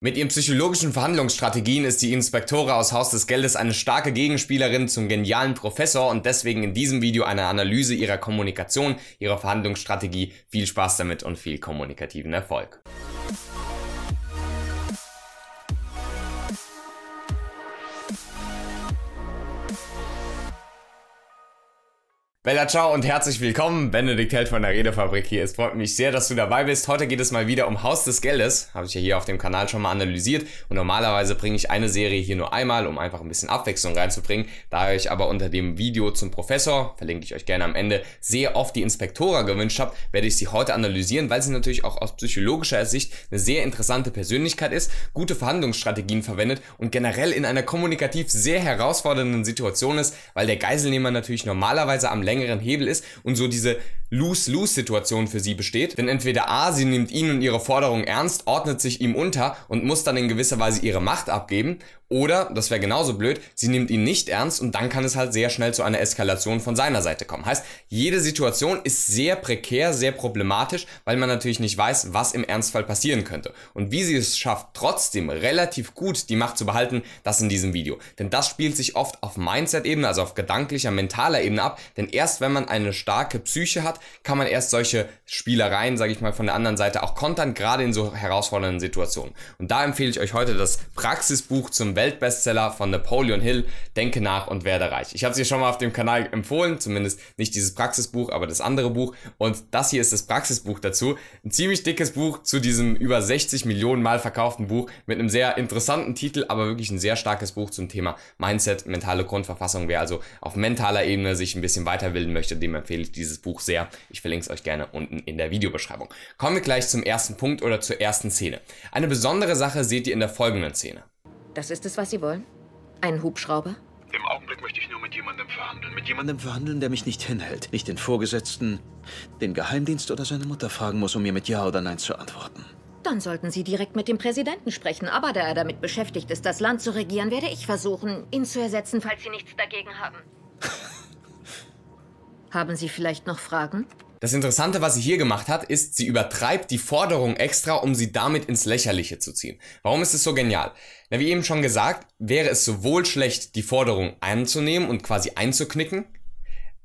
Mit ihren psychologischen Verhandlungsstrategien ist die Inspektora aus Haus des Geldes eine starke Gegenspielerin zum genialen Professor und deswegen in diesem Video eine Analyse ihrer Kommunikation, ihrer Verhandlungsstrategie. Viel Spaß damit und viel kommunikativen Erfolg. Bella Ciao und herzlich willkommen. Benedikt Held von der Redefabrik hier. Es freut mich sehr, dass du dabei bist. Heute geht es mal wieder um Haus des Geldes. Habe ich ja hier auf dem Kanal schon mal analysiert. Und normalerweise bringe ich eine Serie hier nur einmal, um einfach ein bisschen Abwechslung reinzubringen. Da ich aber unter dem Video zum Professor, verlinke ich euch gerne am Ende, sehr oft die Inspektora gewünscht habe, werde ich sie heute analysieren, weil sie natürlich auch aus psychologischer Sicht eine sehr interessante Persönlichkeit ist, gute Verhandlungsstrategien verwendet und generell in einer kommunikativ sehr herausfordernden Situation ist, weil der Geiselnehmer natürlich normalerweise am längsten längeren Hebel ist und so diese Lose-Lose-Situation für sie besteht, denn entweder A, sie nimmt ihn und ihre Forderung ernst, ordnet sich ihm unter und muss dann in gewisser Weise ihre Macht abgeben, oder, das wäre genauso blöd, sie nimmt ihn nicht ernst und dann kann es halt sehr schnell zu einer Eskalation von seiner Seite kommen. Heißt, jede Situation ist sehr prekär, sehr problematisch, weil man natürlich nicht weiß, was im Ernstfall passieren könnte. Und wie sie es schafft, trotzdem relativ gut die Macht zu behalten, das in diesem Video. Denn das spielt sich oft auf Mindset-Ebene, also auf gedanklicher, mentaler Ebene ab, denn erst wenn man eine starke Psyche hat, hat, kann man erst solche Spielereien, sage ich mal, von der anderen Seite auch kontern, gerade in so herausfordernden Situationen. Und da empfehle ich euch heute das Praxisbuch zum Weltbestseller von Napoleon Hill, Denke nach und werde reich. Ich habe es hier schon mal auf dem Kanal empfohlen, zumindest nicht dieses Praxisbuch, aber das andere Buch. Und das hier ist das Praxisbuch dazu. Ein ziemlich dickes Buch zu diesem über 60 Millionen Mal verkauften Buch mit einem sehr interessanten Titel, aber wirklich ein sehr starkes Buch zum Thema Mindset, mentale Grundverfassung. Wer also auf mentaler Ebene sich ein bisschen weiterbilden möchte, dem empfehle ich dieses Buch sehr. Ich verlinke es euch gerne unten in der Videobeschreibung. Kommen wir gleich zum ersten Punkt oder zur ersten Szene. Eine besondere Sache seht ihr in der folgenden Szene. Das ist es, was Sie wollen? Einen Hubschrauber? Im Augenblick möchte ich nur mit jemandem verhandeln. Mit jemandem verhandeln, der mich nicht hinhält. Nicht den Vorgesetzten, den Geheimdienst oder seine Mutter fragen muss, um mir mit Ja oder Nein zu antworten. Dann sollten Sie direkt mit dem Präsidenten sprechen. Aber da er damit beschäftigt ist, das Land zu regieren, werde ich versuchen, ihn zu ersetzen, falls Sie nichts dagegen haben. Haben Sie vielleicht noch Fragen? Das Interessante, was sie hier gemacht hat, ist, sie übertreibt die Forderung extra, um sie damit ins Lächerliche zu ziehen. Warum ist es so genial? Na, wie eben schon gesagt, wäre es sowohl schlecht, die Forderung anzunehmen und quasi einzuknicken,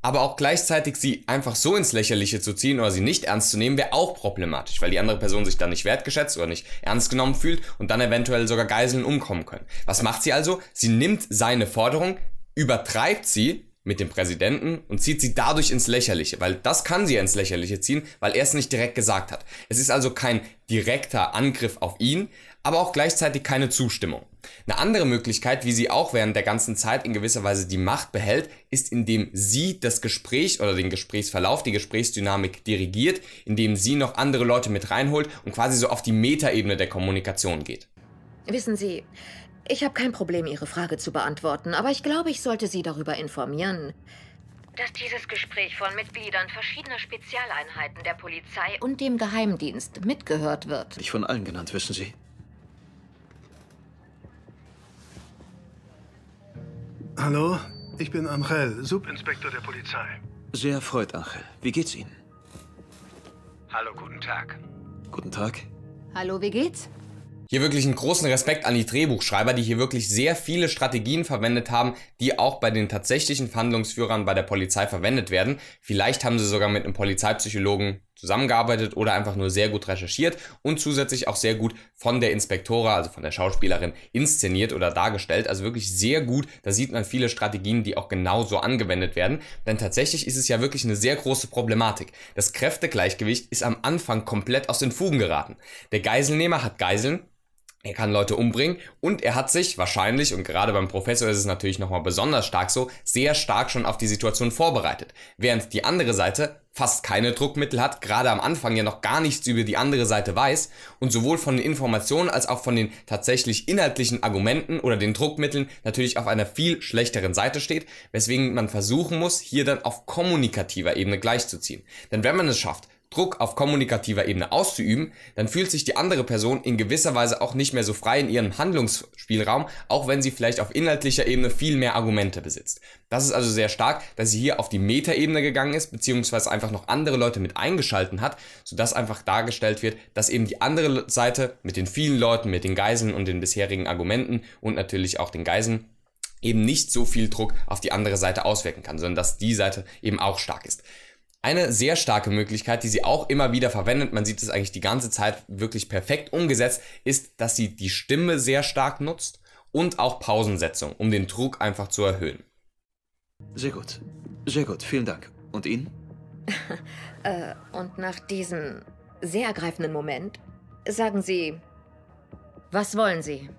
aber auch gleichzeitig sie einfach so ins Lächerliche zu ziehen oder sie nicht ernst zu nehmen, wäre auch problematisch, weil die andere Person sich dann nicht wertgeschätzt oder nicht ernst genommen fühlt und dann eventuell sogar Geiseln umkommen können. Was macht sie also? Sie nimmt seine Forderung, übertreibt sie mit dem Präsidenten und zieht sie dadurch ins Lächerliche, weil das kann sie ja ins Lächerliche ziehen, weil er es nicht direkt gesagt hat. Es ist also kein direkter Angriff auf ihn, aber auch gleichzeitig keine Zustimmung. Eine andere Möglichkeit, wie sie auch während der ganzen Zeit in gewisser Weise die Macht behält, ist, indem sie das Gespräch oder den Gesprächsverlauf, die Gesprächsdynamik dirigiert, indem sie noch andere Leute mit reinholt und quasi so auf die Metaebene der Kommunikation geht. Wissen Sie, ich habe kein Problem, Ihre Frage zu beantworten, aber ich glaube, ich sollte Sie darüber informieren, dass dieses Gespräch von Mitgliedern verschiedener Spezialeinheiten der Polizei und dem Geheimdienst mitgehört wird. Nicht von allen genannt, wissen Sie. Hallo, ich bin Angel, Subinspektor der Polizei. Sehr erfreut, Angel. Wie geht's Ihnen? Hallo, guten Tag. Guten Tag. Hallo, wie geht's? Hier wirklich einen großen Respekt an die Drehbuchschreiber, die hier wirklich sehr viele Strategien verwendet haben, die auch bei den tatsächlichen Verhandlungsführern bei der Polizei verwendet werden. Vielleicht haben sie sogar mit einem Polizeipsychologen zusammengearbeitet oder einfach nur sehr gut recherchiert und zusätzlich auch sehr gut von der Inspektora, also von der Schauspielerin, inszeniert oder dargestellt. Also wirklich sehr gut. Da sieht man viele Strategien, die auch genauso angewendet werden. Denn tatsächlich ist es ja wirklich eine sehr große Problematik. Das Kräftegleichgewicht ist am Anfang komplett aus den Fugen geraten. Der Geiselnehmer hat Geiseln, er kann Leute umbringen und er hat sich wahrscheinlich, und gerade beim Professor ist es natürlich nochmal besonders stark so, sehr stark schon auf die Situation vorbereitet. Während die andere Seite fast keine Druckmittel hat, gerade am Anfang ja noch gar nichts über die andere Seite weiß und sowohl von den Informationen als auch von den tatsächlich inhaltlichen Argumenten oder den Druckmitteln natürlich auf einer viel schlechteren Seite steht, weswegen man versuchen muss, hier dann auf kommunikativer Ebene gleichzuziehen. Denn wenn man es schafft, Druck auf kommunikativer Ebene auszuüben, dann fühlt sich die andere Person in gewisser Weise auch nicht mehr so frei in ihrem Handlungsspielraum, auch wenn sie vielleicht auf inhaltlicher Ebene viel mehr Argumente besitzt. Das ist also sehr stark, dass sie hier auf die Metaebene gegangen ist, beziehungsweise einfach noch andere Leute mit eingeschalten hat, sodass einfach dargestellt wird, dass eben die andere Seite mit den vielen Leuten, mit den Geiseln und den bisherigen Argumenten und natürlich auch den Geiseln eben nicht so viel Druck auf die andere Seite auswirken kann, sondern dass die Seite eben auch stark ist. Eine sehr starke Möglichkeit, die sie auch immer wieder verwendet, man sieht es eigentlich die ganze Zeit wirklich perfekt umgesetzt, ist, dass sie die Stimme sehr stark nutzt und auch Pausensetzung, um den Druck einfach zu erhöhen. Sehr gut. Sehr gut, vielen Dank. Und Ihnen? äh, und nach diesem sehr ergreifenden Moment sagen Sie, was wollen Sie?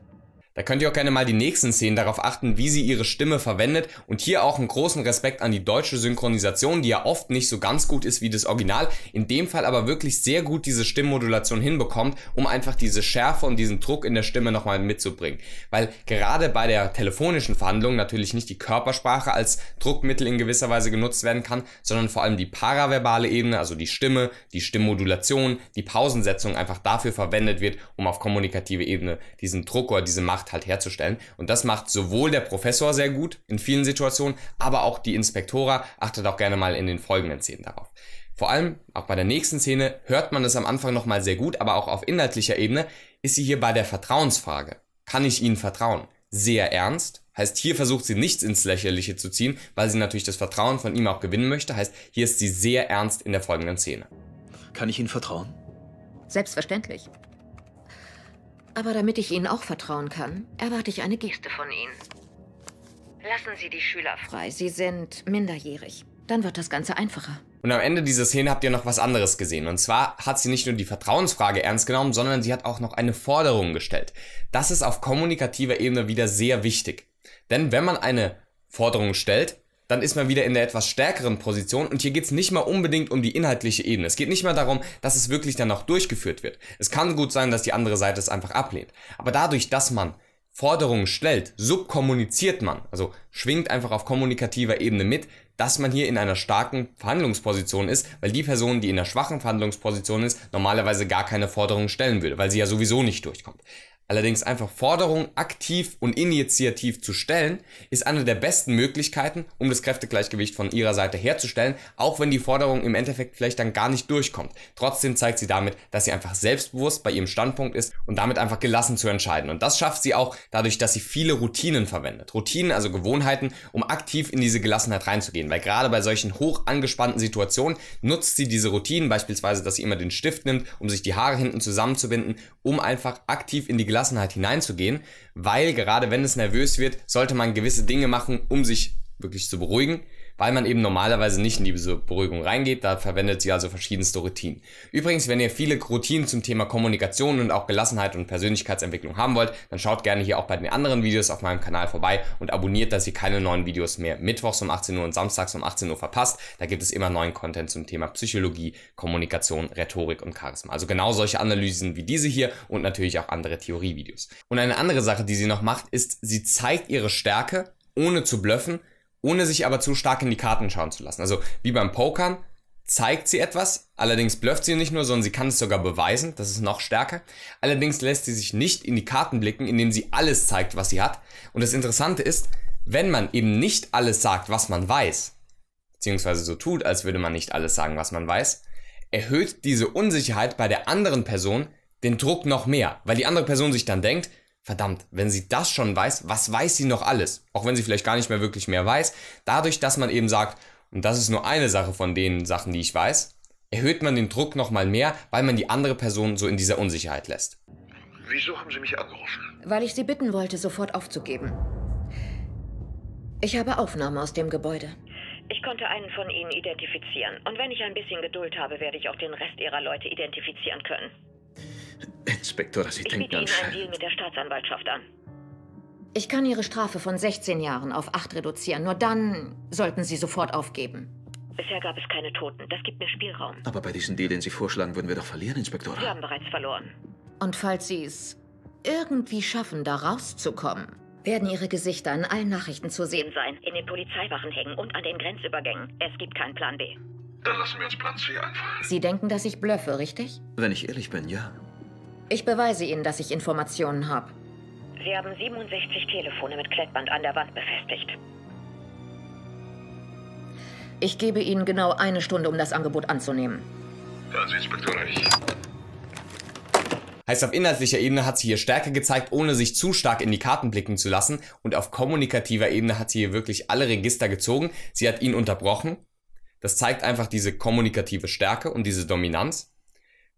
Da könnt ihr auch gerne mal die nächsten Szenen darauf achten, wie sie ihre Stimme verwendet und hier auch einen großen Respekt an die deutsche Synchronisation, die ja oft nicht so ganz gut ist wie das Original, in dem Fall aber wirklich sehr gut diese Stimmmodulation hinbekommt, um einfach diese Schärfe und diesen Druck in der Stimme nochmal mitzubringen. Weil gerade bei der telefonischen Verhandlung natürlich nicht die Körpersprache als Druckmittel in gewisser Weise genutzt werden kann, sondern vor allem die paraverbale Ebene, also die Stimme, die Stimmmodulation, die Pausensetzung einfach dafür verwendet wird, um auf kommunikative Ebene diesen Druck oder diese Macht Macht halt herzustellen. Und das macht sowohl der Professor sehr gut in vielen Situationen, aber auch die Inspektora achtet auch gerne mal in den folgenden Szenen darauf. Vor allem auch bei der nächsten Szene hört man es am Anfang nochmal sehr gut, aber auch auf inhaltlicher Ebene ist sie hier bei der Vertrauensfrage. Kann ich Ihnen vertrauen? Sehr ernst. Heißt, hier versucht sie nichts ins Lächerliche zu ziehen, weil sie natürlich das Vertrauen von ihm auch gewinnen möchte. Heißt, hier ist sie sehr ernst in der folgenden Szene. Kann ich Ihnen vertrauen? Selbstverständlich. Aber damit ich Ihnen auch vertrauen kann, erwarte ich eine Geste von Ihnen. Lassen Sie die Schüler frei. Sie sind minderjährig. Dann wird das Ganze einfacher. Und am Ende dieser Szene habt ihr noch was anderes gesehen. Und zwar hat sie nicht nur die Vertrauensfrage ernst genommen, sondern sie hat auch noch eine Forderung gestellt. Das ist auf kommunikativer Ebene wieder sehr wichtig. Denn wenn man eine Forderung stellt, dann ist man wieder in der etwas stärkeren Position. Und hier geht es nicht mal unbedingt um die inhaltliche Ebene. Es geht nicht mal darum, dass es wirklich dann auch durchgeführt wird. Es kann gut sein, dass die andere Seite es einfach ablehnt. Aber dadurch, dass man Forderungen stellt, subkommuniziert man, also schwingt einfach auf kommunikativer Ebene mit, dass man hier in einer starken Verhandlungsposition ist, weil die Person, die in einer schwachen Verhandlungsposition ist, normalerweise gar keine Forderungen stellen würde, weil sie ja sowieso nicht durchkommt. Allerdings einfach Forderungen aktiv und initiativ zu stellen, ist eine der besten Möglichkeiten, um das Kräftegleichgewicht von ihrer Seite herzustellen, auch wenn die Forderung im Endeffekt vielleicht dann gar nicht durchkommt. Trotzdem zeigt sie damit, dass sie einfach selbstbewusst bei ihrem Standpunkt ist und damit einfach gelassen zu entscheiden. Und das schafft sie auch dadurch, dass sie viele Routinen verwendet. Routinen, also Gewohnheiten, um aktiv in diese Gelassenheit reinzugehen. Weil gerade bei solchen hoch angespannten Situationen nutzt sie diese Routinen, beispielsweise, dass sie immer den Stift nimmt, um sich die Haare hinten zusammenzubinden, um einfach aktiv in die Gelassenheit Gelassenheit hineinzugehen, weil gerade wenn es nervös wird, sollte man gewisse Dinge machen, um sich wirklich zu beruhigen, weil man eben normalerweise nicht in diese Beruhigung reingeht. Da verwendet sie also verschiedenste Routinen. Übrigens, wenn ihr viele Routinen zum Thema Kommunikation und auch Gelassenheit und Persönlichkeitsentwicklung haben wollt, dann schaut gerne hier auch bei den anderen Videos auf meinem Kanal vorbei und abonniert, dass ihr keine neuen Videos mehr mittwochs um 18 Uhr und samstags um 18 Uhr verpasst. Da gibt es immer neuen Content zum Thema Psychologie, Kommunikation, Rhetorik und Charisma. Also genau solche Analysen wie diese hier und natürlich auch andere Theorievideos. Und eine andere Sache, die sie noch macht, ist, sie zeigt ihre Stärke, ohne zu blöffen ohne sich aber zu stark in die Karten schauen zu lassen. Also wie beim Pokern zeigt sie etwas, allerdings blufft sie nicht nur, sondern sie kann es sogar beweisen, das ist noch stärker. Allerdings lässt sie sich nicht in die Karten blicken, indem sie alles zeigt, was sie hat. Und das Interessante ist, wenn man eben nicht alles sagt, was man weiß, beziehungsweise so tut, als würde man nicht alles sagen, was man weiß, erhöht diese Unsicherheit bei der anderen Person den Druck noch mehr, weil die andere Person sich dann denkt, verdammt, wenn sie das schon weiß, was weiß sie noch alles? Auch wenn sie vielleicht gar nicht mehr wirklich mehr weiß. Dadurch, dass man eben sagt, und das ist nur eine Sache von den Sachen, die ich weiß, erhöht man den Druck nochmal mehr, weil man die andere Person so in dieser Unsicherheit lässt. Wieso haben Sie mich angerufen? Weil ich Sie bitten wollte, sofort aufzugeben. Ich habe Aufnahmen aus dem Gebäude. Ich konnte einen von Ihnen identifizieren. Und wenn ich ein bisschen Geduld habe, werde ich auch den Rest Ihrer Leute identifizieren können. Inspektor, Sie ich denken an Ich einen Deal mit der Staatsanwaltschaft an. Ich kann Ihre Strafe von 16 Jahren auf 8 reduzieren. Nur dann sollten Sie sofort aufgeben. Bisher gab es keine Toten. Das gibt mir Spielraum. Aber bei diesem Deal, den Sie vorschlagen, würden wir doch verlieren, Inspektor. Wir haben bereits verloren. Und falls Sie es irgendwie schaffen, da rauszukommen, werden Ihre Gesichter in allen Nachrichten zu sehen sein, in den Polizeiwachen hängen und an den Grenzübergängen. Es gibt keinen Plan B. Dann lassen wir uns Plan C einfallen. Sie denken, dass ich blöffe, richtig? Wenn ich ehrlich bin, ja. Ich beweise Ihnen, dass ich Informationen habe. Sie haben 67 Telefone mit Klettband an der Wand befestigt. Ich gebe Ihnen genau eine Stunde, um das Angebot anzunehmen. Also, Inspektor, ich. Heißt, auf inhaltlicher Ebene hat sie hier Stärke gezeigt, ohne sich zu stark in die Karten blicken zu lassen. Und auf kommunikativer Ebene hat sie hier wirklich alle Register gezogen. Sie hat ihn unterbrochen. Das zeigt einfach diese kommunikative Stärke und diese Dominanz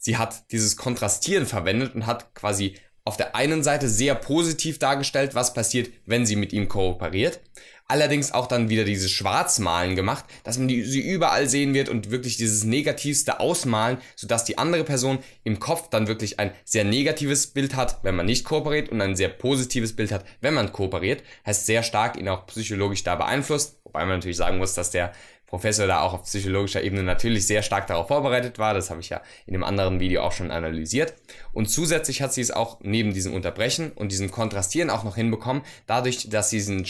sie hat dieses Kontrastieren verwendet und hat quasi auf der einen Seite sehr positiv dargestellt, was passiert, wenn sie mit ihm kooperiert. Allerdings auch dann wieder dieses Schwarzmalen gemacht, dass man die, sie überall sehen wird und wirklich dieses Negativste ausmalen, sodass die andere Person im Kopf dann wirklich ein sehr negatives Bild hat, wenn man nicht kooperiert und ein sehr positives Bild hat, wenn man kooperiert. Heißt sehr stark ihn auch psychologisch da beeinflusst, wobei man natürlich sagen muss, dass der Professor da auch auf psychologischer Ebene natürlich sehr stark darauf vorbereitet war. Das habe ich ja in dem anderen Video auch schon analysiert. Und zusätzlich hat sie es auch neben diesem Unterbrechen und diesem Kontrastieren auch noch hinbekommen, dadurch, dass sie diesen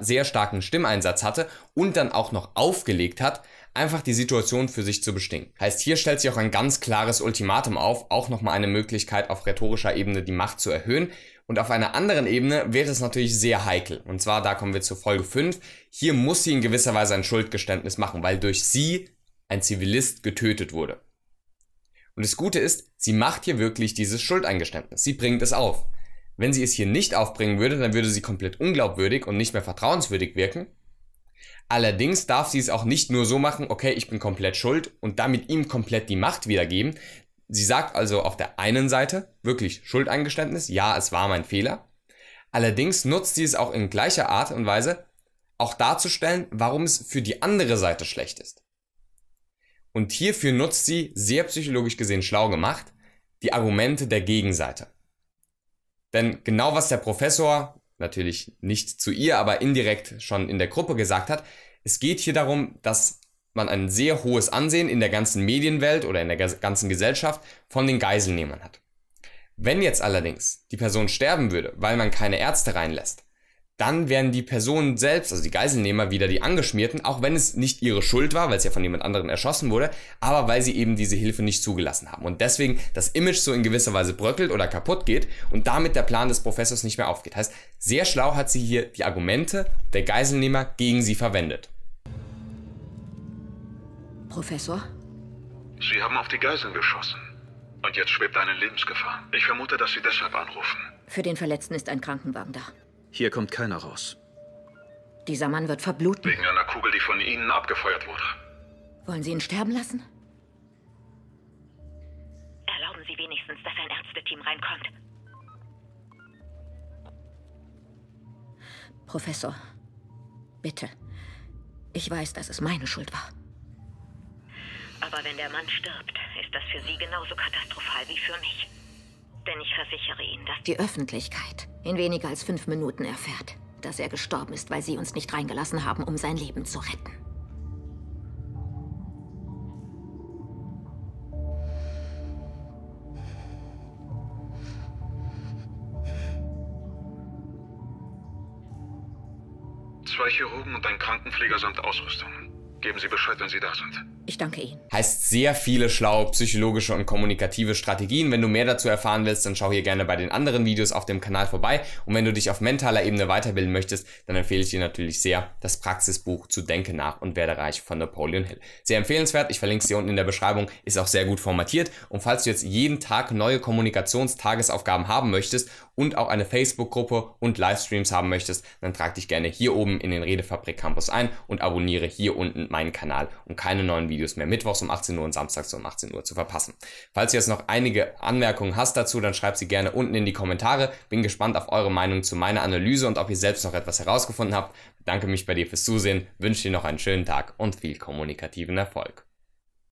sehr starken Stimmeinsatz hatte und dann auch noch aufgelegt hat, einfach die Situation für sich zu bestimmen. Heißt, hier stellt sie auch ein ganz klares Ultimatum auf, auch nochmal eine Möglichkeit auf rhetorischer Ebene die Macht zu erhöhen, und auf einer anderen Ebene wäre es natürlich sehr heikel. Und zwar, da kommen wir zur Folge 5. Hier muss sie in gewisser Weise ein Schuldgeständnis machen, weil durch sie ein Zivilist getötet wurde. Und das Gute ist, sie macht hier wirklich dieses Schuldeingeständnis. Sie bringt es auf. Wenn sie es hier nicht aufbringen würde, dann würde sie komplett unglaubwürdig und nicht mehr vertrauenswürdig wirken. Allerdings darf sie es auch nicht nur so machen, okay, ich bin komplett schuld und damit ihm komplett die Macht wiedergeben, Sie sagt also auf der einen Seite wirklich Schuldeingeständnis, ja, es war mein Fehler. Allerdings nutzt sie es auch in gleicher Art und Weise, auch darzustellen, warum es für die andere Seite schlecht ist. Und hierfür nutzt sie, sehr psychologisch gesehen schlau gemacht, die Argumente der Gegenseite. Denn genau was der Professor, natürlich nicht zu ihr, aber indirekt schon in der Gruppe gesagt hat, es geht hier darum, dass man ein sehr hohes Ansehen in der ganzen Medienwelt oder in der ganzen Gesellschaft von den Geiselnehmern hat. Wenn jetzt allerdings die Person sterben würde, weil man keine Ärzte reinlässt, dann wären die Personen selbst, also die Geiselnehmer, wieder die Angeschmierten, auch wenn es nicht ihre Schuld war, weil es ja von jemand anderem erschossen wurde, aber weil sie eben diese Hilfe nicht zugelassen haben. Und deswegen das Image so in gewisser Weise bröckelt oder kaputt geht und damit der Plan des Professors nicht mehr aufgeht. Heißt, sehr schlau hat sie hier die Argumente der Geiselnehmer gegen sie verwendet. Professor? Sie haben auf die Geiseln geschossen. Und jetzt schwebt eine Lebensgefahr. Ich vermute, dass Sie deshalb anrufen. Für den Verletzten ist ein Krankenwagen da. Hier kommt keiner raus. Dieser Mann wird verbluten. Wegen einer Kugel, die von Ihnen abgefeuert wurde. Wollen Sie ihn sterben lassen? Erlauben Sie wenigstens, dass ein Ärzteteam reinkommt. Professor, bitte. Ich weiß, dass es meine Schuld war. Aber wenn der Mann stirbt, ist das für Sie genauso katastrophal wie für mich. Denn ich versichere Ihnen, dass die Öffentlichkeit in weniger als fünf Minuten erfährt, dass er gestorben ist, weil Sie uns nicht reingelassen haben, um sein Leben zu retten. Zwei Chirurgen und ein Krankenpfleger samt Ausrüstung. Geben Sie Bescheid, wenn Sie da sind. Ich danke Ihnen. Heißt sehr viele schlaue psychologische und kommunikative Strategien. Wenn du mehr dazu erfahren willst, dann schau hier gerne bei den anderen Videos auf dem Kanal vorbei. Und wenn du dich auf mentaler Ebene weiterbilden möchtest, dann empfehle ich dir natürlich sehr das Praxisbuch zu Denke nach und werde reich von Napoleon Hill. Sehr empfehlenswert. Ich verlinke es hier unten in der Beschreibung. Ist auch sehr gut formatiert. Und falls du jetzt jeden Tag neue Kommunikationstagesaufgaben haben möchtest und auch eine Facebook-Gruppe und Livestreams haben möchtest, dann trag dich gerne hier oben in den Redefabrik Campus ein und abonniere hier unten meinen Kanal, um keine neuen Videos Videos mehr mittwochs um 18 Uhr und samstags um 18 Uhr zu verpassen. Falls du jetzt noch einige Anmerkungen hast dazu, dann schreib sie gerne unten in die Kommentare. Bin gespannt auf eure Meinung zu meiner Analyse und ob ihr selbst noch etwas herausgefunden habt. Bedanke mich bei dir fürs Zusehen, wünsche dir noch einen schönen Tag und viel kommunikativen Erfolg.